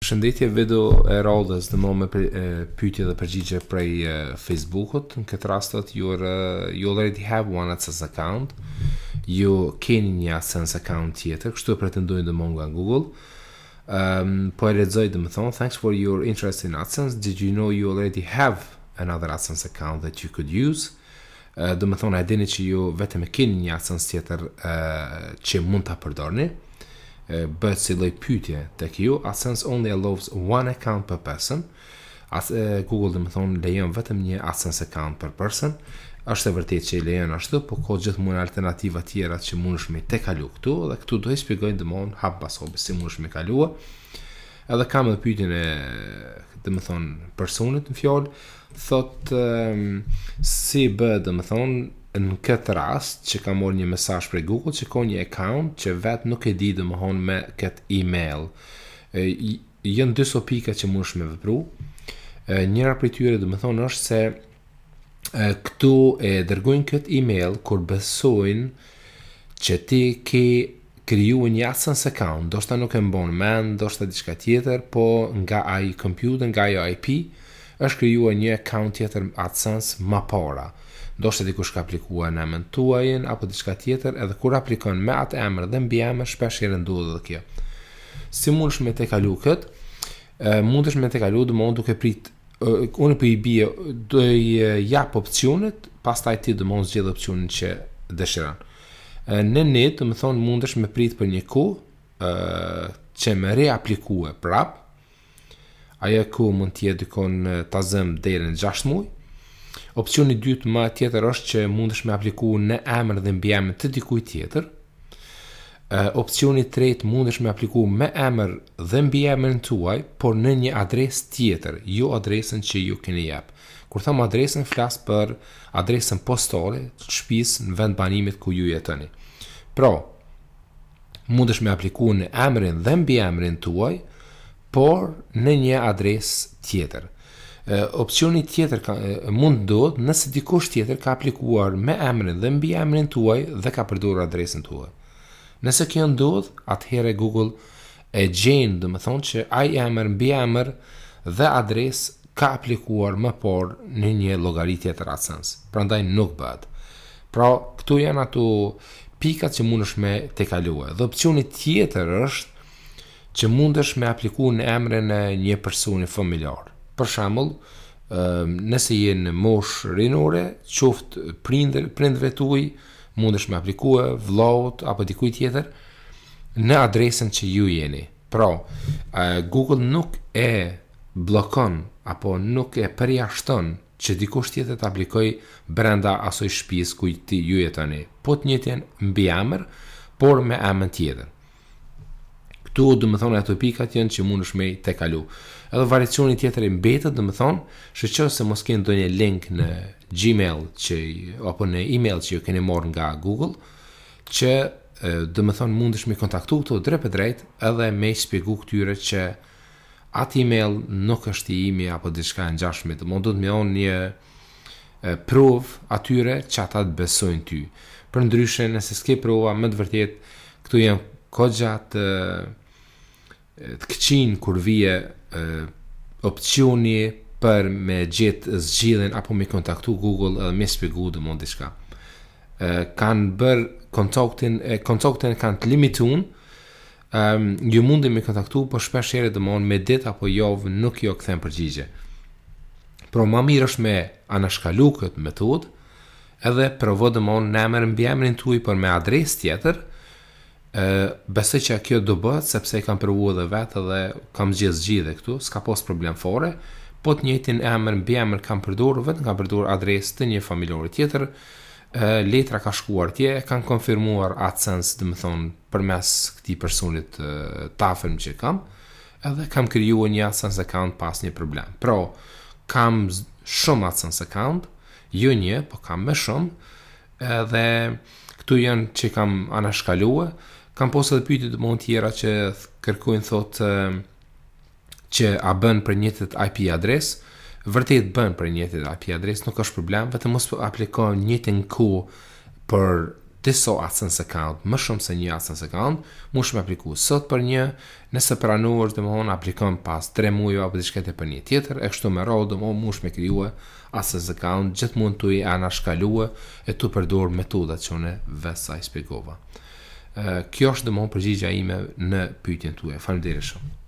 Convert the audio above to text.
Shëndetje video e rodhës dhe më me pytje dhe përgjigje prej Facebookut. Në këtë rastat, you, are, uh, you already have one access account. Ju keni një access account tjetër, kështu e pretendojnë dhe nga Google. Um, po e redzoj dhe më thonë, thanks for your interest in AdSense. Did you know you already have another AdSense account that you could use? Uh, ehm, dhe më thonë, e dini që ju vetëm e keni një AdSense tjetër uh, që mund të përdorni. Uh, bëtë si pyetje tek të kjo, AdSense only allows one account per person, As, e, Google dhe më thonë lejon vetëm një access account per person, është e vërtetë që i lejon ashtu, po ko gjithmonë alternativa tjera që mund është me të kalu këtu, dhe këtu do të shpjegoj dhe mund hap basobi si mund është me kalua, edhe kam edhe pyetjen e dhe më thonë personit në fjollë, thot um, si bë dhe më thonë në këtë rast që kam morë një mesaj për Google që ka një account që vetë nuk e di dhe më honë me këtë email. E, jënë dy pika që mund shme vëpru. E, njëra për tyre dhe më thonë është se e, këtu e dërgojnë këtë email kur besojnë që ti ke kriju një AdSense account, do shta nuk e mbonë men, do shta diçka tjetër, po nga ai computer, nga ai IP, e, është krijuar një account tjetër AdSense më pora ndoshte dikush ka aplikuar në emën tuajin apo diçka tjetër, edhe kur aplikon me atë emër dhe mbi emër shpesh i rëndohet edhe kjo. Si mundesh me të kalu kët? Ë mundesh me të kalu do mund duke prit unë po i bie do i jap opsionet, pastaj ti do mund zgjedh opsionin që dëshiron. Në net, më thonë, mundesh me prit për një ku, që me reaplikue prap ajo ku mund t'i edukon tazëm dhejrë në 6 muaj. Opcioni dytë më tjetër është që mund është me apliku në emër dhe mbi të dikuj tjetër. Opcioni tretë mund është me apliku me emër dhe mbi në tuaj, por në një adres tjetër, ju jo adresën që ju keni jepë. Kur thëmë adresën, flasë për adresën postore, shpisë në vend banimit ku ju jetëni. Pra, mund është me apliku në emërin dhe mbi emërin tuaj, por në një adres tjetër. opcioni tjetër ka, mund ndodh nëse dikush tjetër ka aplikuar me emrin dhe mbi emrin tuaj dhe ka përdorur adresën tuaj. Nëse kjo ndodh, atëherë Google e gjen, do të thonë që ai emër mbi emër dhe adresë ka aplikuar më por në një llogaritje tjetër AdSense. Prandaj nuk bëhet. Pra, këtu janë ato pikat që mundesh me të kaluar. Dhe opcioni tjetër është që mundesh me apliku në emrin e një personi familjar. Për shembull, nëse jenë mosh rinore, qoftë prindër prindëve tuaj, mundesh me apliku vlaut, apo dikujt tjetër në adresën që ju jeni. Pra, Google nuk e blokon apo nuk e përjashton që dikush tjetër të aplikoj brenda asoj shtëpisë ku ti ju jetoni. Po të njëjtën mbi emër, por me emën tjetër. Këtu do të thonë ato pikat janë që mundesh me të kalu. Edhe variacioni tjetër i mbetet, do të thonë, në se mos keni ndonjë link në Gmail që apo në email që ju keni marrë nga Google, që do të thonë mundesh me kontaktu këto drejt për drejt edhe me shpjegu këtyre që atë email nuk është i imi apo diçka e ngjashme, do mund të më on një prov atyre që të besojnë ty. Për nëse s'ke prova, më të vërtet, këtu janë kogja të të këqin kur vije opcioni për me gjithë zgjilin apo me kontaktu Google edhe me spigu dhe mund diska. kanë bërë kontaktin, e, kontaktin kanë të limitun, një ju mundi me kontaktu, po shpesh jere dhe mund me dit apo jovë nuk jo këthem përgjigje. Pro ma mirë është me anashkalu këtë metod, edhe provo dhe mund në emërën në bjemërin tuj për me adres tjetër, ë besoj që kjo do bëhet sepse e kam provuar edhe vetë dhe kam gjithë gjithë këtu, s'ka pas problem fare. Po të njëjtin emër emër kam përdorur vetë kam përdor adresë të një familjore tjetër. ë letra ka shkuar tje, kanë konfirmuar at scents, thonë, për përmes këtij personit tafen që kam. Edhe kam krijuar një scents account pas një problem. Pro kam shumë scents account, jo një, po kam më shumë. Edhe këtu janë që kam anashkaluar kam posë edhe pyjtë të mund tjera që kërkujnë thot që a bën për njëtët IP adres, vërtet bën për njëtët IP adres, nuk është problem, vetë mos për aplikohen njëtën ku për disa asens account, më shumë se një asens account, më shumë apliku sot për një, nëse pranuar të më honë, aplikohen pas 3 mujë apo të shkete për një tjetër, e kështu me rodo, më më shumë e kryuë asens account, gjithë mund të i anashkaluë e të përdur metodat që une vësa i spikova kjo është dhe mund përgjigja ime në pyjtjen të e, falem dhe shumë.